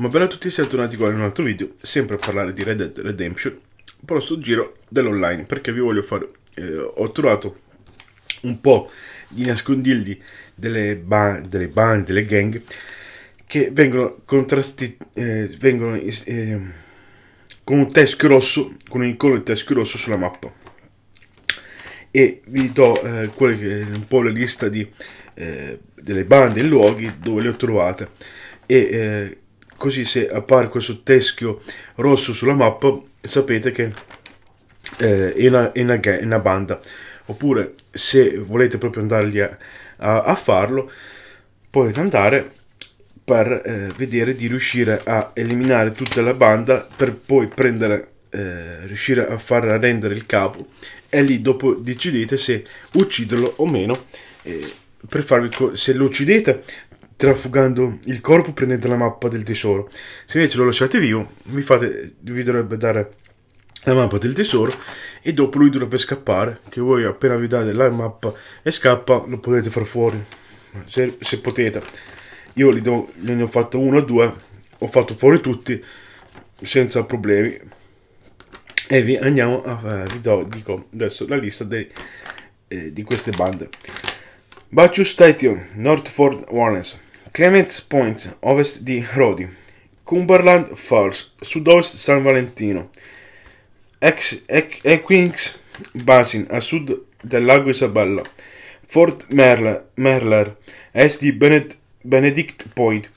Ma bella a tutti, siamo tornati qua in un altro video, sempre a parlare di Red Dead Redemption, però sto giro dell'online, perché vi voglio fare... Eh, ho trovato un po' di nascondigli delle, ba delle bande, delle gang, che vengono contrasti... Eh, vengono... Eh, con un teschio rosso, con un colore teschio rosso sulla mappa. E vi do eh, un po' la lista di, eh, delle bande e luoghi dove le ho trovate. E eh, così se appare questo teschio rosso sulla mappa sapete che eh, è, una, è, una, è, una, banda oppure se volete proprio andargli a, a, a farlo potete andare per eh, vedere di riuscire a eliminare tutta la banda per poi prendere eh, riuscire a far rendere il capo e lì dopo decidete se ucciderlo o meno eh, per farvi se lo uccidete trafugando il corpo prendete la mappa del tesoro. Se invece lo lasciate vivo, vi, fate, vi dovrebbe dare la mappa del tesoro e dopo lui dovrebbe scappare, che voi appena vi date la mappa e scappa lo potete far fuori, se, se potete. Io li do, ne ho fatto uno o due, ho fatto fuori tutti senza problemi. E vi andiamo a... Eh, vi do, dico adesso la lista dei, eh, di queste bande. Bacchus Station, Northford Warrens. Clements Point, ovest di Rodi. Cumberland Falls, sud ovest San Valentino. Ex Basin, a sud del lago Isabella. Fort Merler, Merler, est di Benedict Point.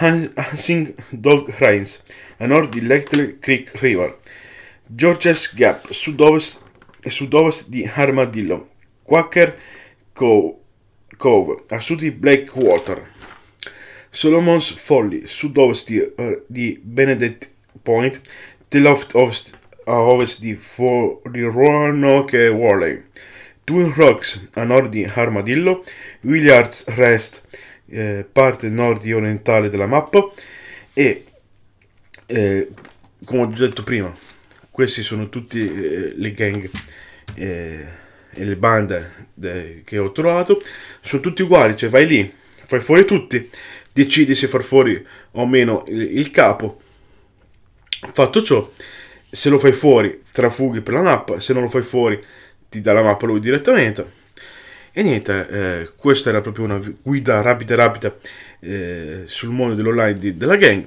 Hansing Dog Rains, a nord di Little Creek River. George's Gap, sud ovest e sud ovest di Armadillo. Quaker Cove, a sud di Blackwater. Solomon's Folly, sud-ovest di, uh, di Benedict Point, Teloft ovest, a eh, ovest di, For- di Roanoke Warley, Twin Rocks a nord di Armadillo, Williards Rest, eh, parte nord-orientale della mappa, e eh, come ho già detto prima, questi sono tutti eh, le gang eh, e le bande de- che ho trovato, sono tutti uguali, cioè vai lì, fai fuori tutti, decidi se far fuori o meno il, il capo. Fatto ciò, se lo fai fuori, trafughi per la mappa, se non lo fai fuori, ti dà la mappa lui direttamente. E niente, eh, questa era proprio una guida rapida rapida eh, sul mondo dell'online di, della gang.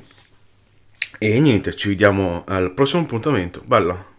E niente, ci vediamo al prossimo appuntamento. Bella!